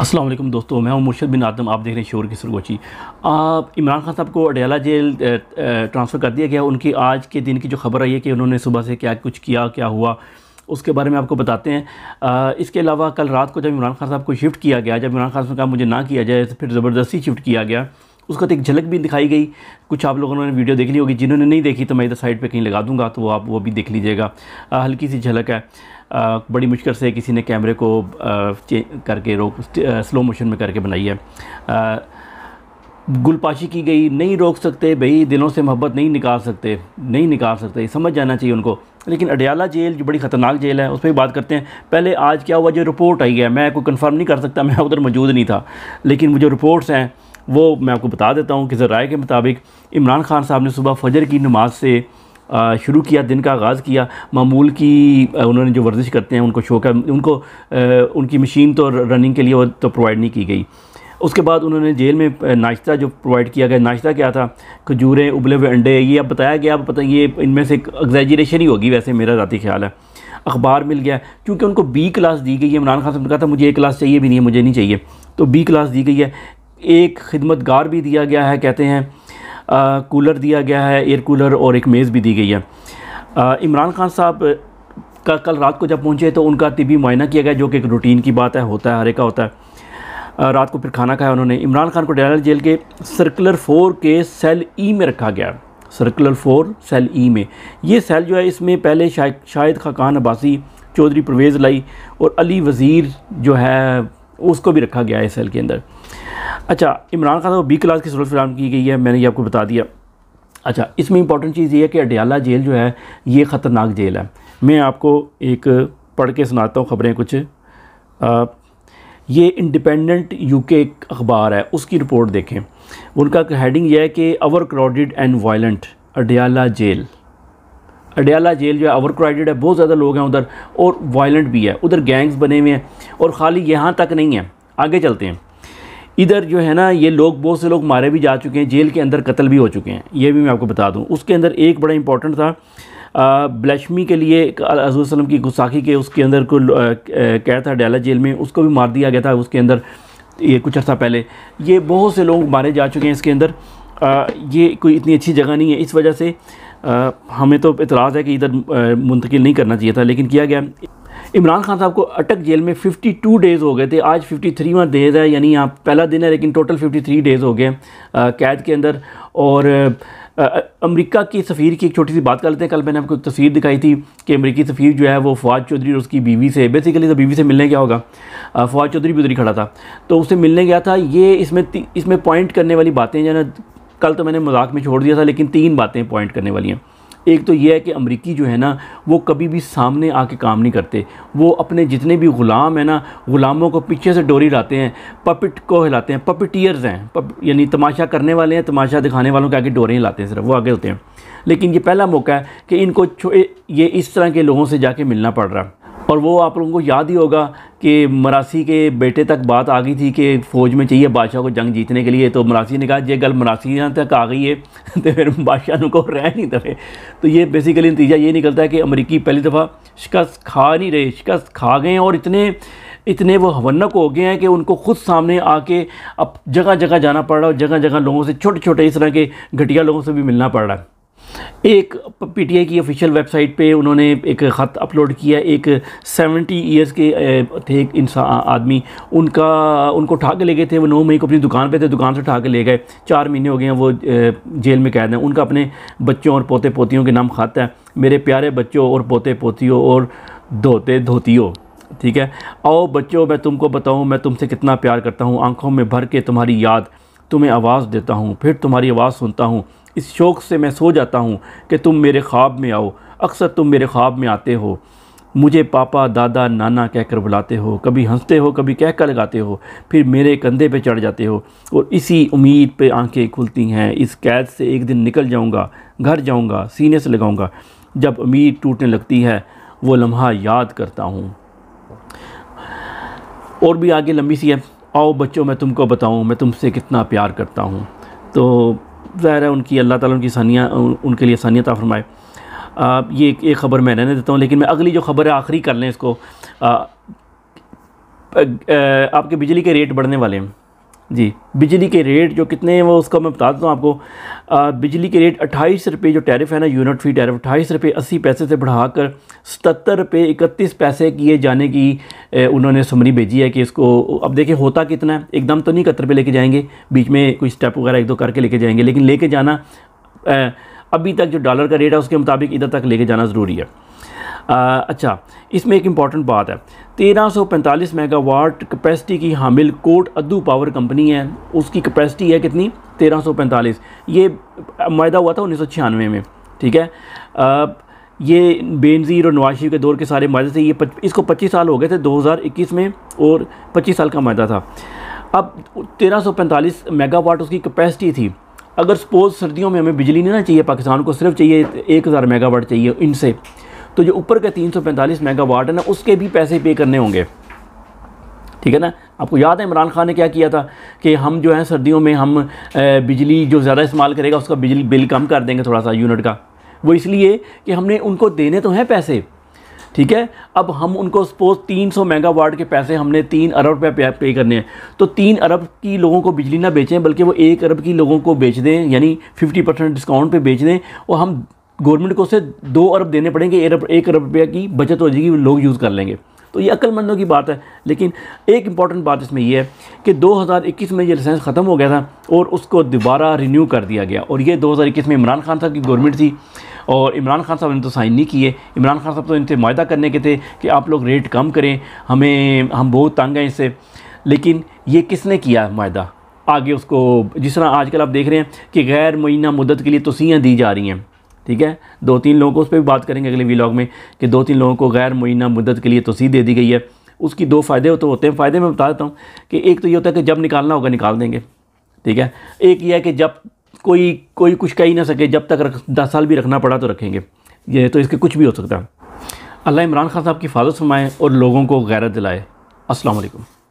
असलम दोस्तों मैं हूं मुर्शद बिन आदम आप देख रहे हैं शोर की सरगोची इमरान खान साहब को अडयाला जेल ट्रांसफ़र कर दिया गया उनकी आज के दिन की जो खबर आई है कि उन्होंने सुबह से क्या कुछ किया क्या हुआ उसके बारे में आपको बताते हैं आ, इसके अलावा कल रात को जब इमरान खान साहब को शिफ्ट किया गया जब इमरान खान साहब का मुझे ना किया जाए तो फिर ज़बरदस्ती शिफ्ट किया गया उसका तो एक झलक भी दिखाई गई कुछ आप लोगों ने वीडियो देख ली होगी जिन्होंने नहीं देखी तो मैं इधर साइड पे कहीं लगा दूंगा तो आप वो भी देख लीजिएगा हल्की सी झलक है आ, बड़ी मुश्किल से किसी ने कैमरे को करके रोक स्लो मोशन में करके बनाई है आ, गुलपाशी की गई नहीं रोक सकते भई दिलों से मोहब्बत नहीं निकाल सकते नहीं निकाल सकते समझ जाना चाहिए उनको लेकिन अडयाला जेल जो बड़ी ख़तरनाक जेल है उस पर बात करते हैं पहले आज क्या हुआ जो रिपोर्ट आई है मैं कोई कंफर्म नहीं कर सकता मैं उधर मौजूद नहीं था लेकिन जो रिपोर्ट्स हैं वो मैं आपको बता देता हूँ कि ज़राए के मुताबिक इमरान खान साहब ने सुबह फजर की नमाज से शुरू किया दिन का आगाज़ किया मामूल की उन्होंने जो वर्जिश करते हैं उनको शौक है उनको उनकी मशीन तो रनिंग के लिए वो तो प्रोवाइड नहीं की गई उसके बाद उन्होंने जेल में नाश्ता जो प्रोवाइड किया गया नाश्ता क्या था खजूरें उबले हुए अंडे ये अब बताया गया अब पता ये इनमें से एग्जेजरेशन ही होगी वैसे मेरा ज़ाती ख्याल है अखबार मिल गया क्योंकि उनको बी क्लास दी गई है इमरान खान साहब ने कहा था मुझे ए क्लास चाहिए भी नहीं है मुझे नहीं चाहिए तो बी क्लास दी गई है एक खिदमतगार भी दिया गया है कहते हैं कूलर दिया गया है एयर कूलर और एक मेज़ भी दी गई है इमरान खान साहब का कल रात को जब पहुँचे तो उनका तिबी मुआयना किया गया जो कि एक रूटीन की बात है होता है हरे का होता है रात को फिर खाना खाया उन्होंने इमरान खान को डयाल जेल के सर्कुलर फोर के सेल ई में रखा गया सर्कुलर फोर सेल ई में ये सेल जो है इसमें पहले शाह शाहिद खाकान अब्बासी चौधरी परवेज़ लाई और अली वज़ीर जो है उसको भी रखा गया है सेल के अंदर अच्छा इमरान खान साहब बी क्लास की सूरत फ्राहम की गई है मैंने ये आपको बता दिया अच्छा इसमें इंपॉर्टेंट चीज़ ये है कि अडयाला जेल जो है ये ख़तरनाक जेल है मैं आपको एक पढ़ के सुनाता हूँ ख़बरें कुछ ये इंडिपेंडेंट यूके एक अखबार है उसकी रिपोर्ट देखें उनका हेडिंग यह है कि over crowded and violent Adiala jail Adiala jail जो है ओवर क्राउडेड है बहुत ज़्यादा लोग हैं उधर और वायलेंट भी है उधर गैंग्स बने हुए हैं और ख़ाली यहाँ तक नहीं है आगे चलते हैं इधर जो है ना ये लोग बहुत से लोग मारे भी जा चुके हैं जेल के अंदर कत्ल भी हो चुके हैं ये भी मैं आपको बता दूँ उसके अंदर एक बड़ा इंपॉर्टेंट था ब्लैशमी के लिए वसलम की गुस्साखी के उसके अंदर को कैद था डाला जेल में उसको भी मार दिया गया था उसके अंदर ये कुछ अर्सा पहले ये बहुत से लोग मारे जा चुके हैं इसके अंदर आ, ये कोई इतनी अच्छी जगह नहीं है इस वजह से आ, हमें तो इतराज़ है कि इधर मुंतकिल नहीं करना चाहिए था लेकिन किया गया इमरान खान साहब को अटक जेल में 52 डेज़ हो गए थे आज 53वां डेज़ है यानी यहाँ पहला दिन है लेकिन टोटल 53 डेज़ हो गए कैद के अंदर और अमेरिका की सफ़ीर की एक छोटी सी बात कर लेते हैं कल मैंने आपको एक तस्वीर दिखाई थी कि अमेरिकी सफ़ीर जो है वो फवाद चौधरी और उसकी बीवी से बेसिकली तो बीवी से मिलने गया होगा फवाद चौधरी भी उधरी खड़ा था तो उससे मिलने गया था ये इसमें इसमें पॉइंट करने वाली बातें जो कल तो मैंने मजाक में छोड़ दिया था लेकिन तीन बातें पॉइंट करने वाली हैं एक तो यह है कि अमरीकी जो है ना वो कभी भी सामने आके काम नहीं करते वो अपने जितने भी ग़ुलाम हैं ना ग़ुलामों को पीछे से डोरी लाते हैं पपिट को हिलाते हैं पपिटियर्स हैं पप यानी तमाशा करने वाले हैं तमाशा दिखाने वालों के आगे डोरें हिलाते हैं सिर्फ वो आगे होते हैं लेकिन ये पहला मौका है कि इनको ये इस तरह के लोगों से जाके मिलना पड़ रहा है और वो आप लोगों को याद ही होगा कि मरासी के बेटे तक बात आ गई थी कि फ़ौज में चाहिए बादशाह को जंग जीतने के लिए तो मरासी ने कहा जे गल मरासियाँ तक आ गई है तो फिर बादशाह को रह नहीं दफे तो ये बेसिकली नतीजा ये निकलता है कि अमरीकी पहली दफ़ा शिकस्त खा नहीं रहे शिकस्त खा गए और इतने इतने वो हवनक हो गए हैं कि उनको खुद सामने आके अब जगह जगह जाना पड़ रहा है और जगह जगह लोगों से छोटे छोटे इस तरह के घटिया लोगों से भी मिलना पड़ रहा है एक पीटीआई की ऑफिशियल वेबसाइट पे उन्होंने एक ख़त अपलोड किया एक 70 इयर्स के थे एक इंसान आदमी उनका उनको उठा के ले गए थे वो नौ मई को अपनी दुकान पे थे दुकान से उठा के ले गए चार महीने हो गए हैं वो जेल में कैद हैं उनका अपने बच्चों और पोते पोतियों के नाम ख़त है मेरे प्यारे बच्चों और पोते पोतियों और धोते धोतियों ठीक है आओ बच्चों मैं तुमको बताऊँ मैं तुमसे कितना प्यार करता हूँ आँखों में भर के तुम्हारी याद तुम्हें आवाज़ देता हूँ फिर तुम्हारी आवाज़ सुनता हूँ इस शौक़ से मैं सो जाता हूँ कि तुम मेरे ख्वाब में आओ अक्सर तुम मेरे ख्वाब में आते हो मुझे पापा दादा नाना कहकर बुलाते हो कभी हंसते हो कभी कहकर लगाते हो फिर मेरे कंधे पे चढ़ जाते हो और इसी उम्मीद पे आंखें खुलती हैं इस कैद से एक दिन निकल जाऊंगा घर जाऊंगा सीने से लगाऊंगा जब उम्मीद टूटने लगती है वो लम्हा याद करता हूँ और भी आगे लंबी सी है आओ बच्चों मैं तुमको बताऊँ मैं तुमसे कितना प्यार करता हूँ तो ज़ाहिर है उनकी अल्लाह ताला उनकी सानिया उनके लिए सानियत फरमाए ये एक, एक ख़बर मैं रहने देता हूँ लेकिन मैं अगली जो ख़बर है आखिरी कर लें इसको आ, आ, आ, आपके बिजली के रेट बढ़ने वाले हैं जी बिजली के रेट जो कितने हैं वो उसका मैं बता देता हूँ आपको आ, बिजली के रेट अट्ठाईस रुपये जो टैरिफ है ना यूनिट फी टैरिफ अट्ठाईस रुपये अस्सी पैसे से बढ़ाकर सतर रुपये इकतीस पैसे किए जाने की ए, उन्होंने समरी भेजी है कि इसको अब देखिए होता कितना है एकदम तो नहीं इकहत्तर रुपये लेके जाएंगे बीच में कुछ स्टेप वगैरह एक दो करके लेके जाएंगे लेकिन लेके जाना ए, अभी तक जो डॉलर का रेट है उसके मुताबिक इधर तक लेके जाना ज़रूरी है आ, अच्छा इसमें एक इम्पॉर्टेंट बात है 1345 मेगावाट कैपेसिटी की हामिल कोट अद्दू पावर कंपनी है उसकी कैपेसिटी है कितनी 1345 ये माह हुआ था उन्नीस में ठीक है आ, ये बेनज़ीर और नवाज के दौर के सारे माहे थे ये पच, इसको 25 साल हो गए थे 2021 में और 25 साल का माह था अब 1345 मेगावाट उसकी कैपेसिटी थी अगर सपोज़ सर्दियों में हमें बिजली नहीं ना चाहिए पाकिस्तान को सिर्फ चाहिए 1000 मेगावाट चाहिए इनसे तो जो ऊपर के 345 मेगावाट है ना उसके भी पैसे पे करने होंगे ठीक है ना आपको याद है इमरान खान ने क्या किया था कि हम जो है सर्दियों में हम बिजली जो ज़्यादा इस्तेमाल करेगा उसका बिजली बिल कम कर देंगे थोड़ा सा यूनिट का वो इसलिए कि हमने उनको देने तो हैं पैसे ठीक है अब हम उनको सपोज 300 मेगावाट के पैसे हमने तीन अरब रुपये पे करने हैं तो तीन अरब की लोगों को बिजली ना बेचें बल्कि वो एक अरब की लोगों को बेच दें यानी 50 परसेंट डिस्काउंट पे बेच दें और हम गवर्नमेंट को उसे दो अरब देने पड़ेंगे एक अरब रुपये की बचत हो जाएगी लोग यूज़ कर लेंगे तो ये अक्लमंदों की बात है लेकिन एक इंपॉर्टेंट बात इसमें ये है कि 2021 में ये लाइसेंस ख़त्म हो गया था और उसको दोबारा रिन्यू कर दिया गया और ये 2021 में इमरान खान साहब की गवर्नमेंट थी और इमरान खान साहब ने तो साइन नहीं किए इमरान खान साहब तो इनसे माहा करने के थे कि आप लोग रेट कम करें हमें हम बहुत तंग हैं इससे लेकिन ये किसने किया माह आगे उसको जिस तरह आजकल आप देख रहे हैं कि गैर मुइना मुदत के लिए तोसियाँ दी जा रही हैं ठीक है दो तीन लोगों को उस पर भी बात करेंगे अगले वीलॉग में कि दो तीन लोगों को गैर मुइना मुद्दत के लिए तोसी दे दी गई है उसकी दो फ़ायदे तो होते हैं फ़ायदे मैं बता देता हूँ कि एक तो ये होता है कि जब निकालना होगा निकाल देंगे ठीक है एक ये है कि जब कोई कोई कुछ कह ही ना सके जब तक रख दस साल भी रखना पड़ा तो रखेंगे ये तो इसके कुछ भी हो सकता है अल्लाह इमरान खान साहब की हिफाजत फरमाए और लोगों को गैरत दिलाए असलकम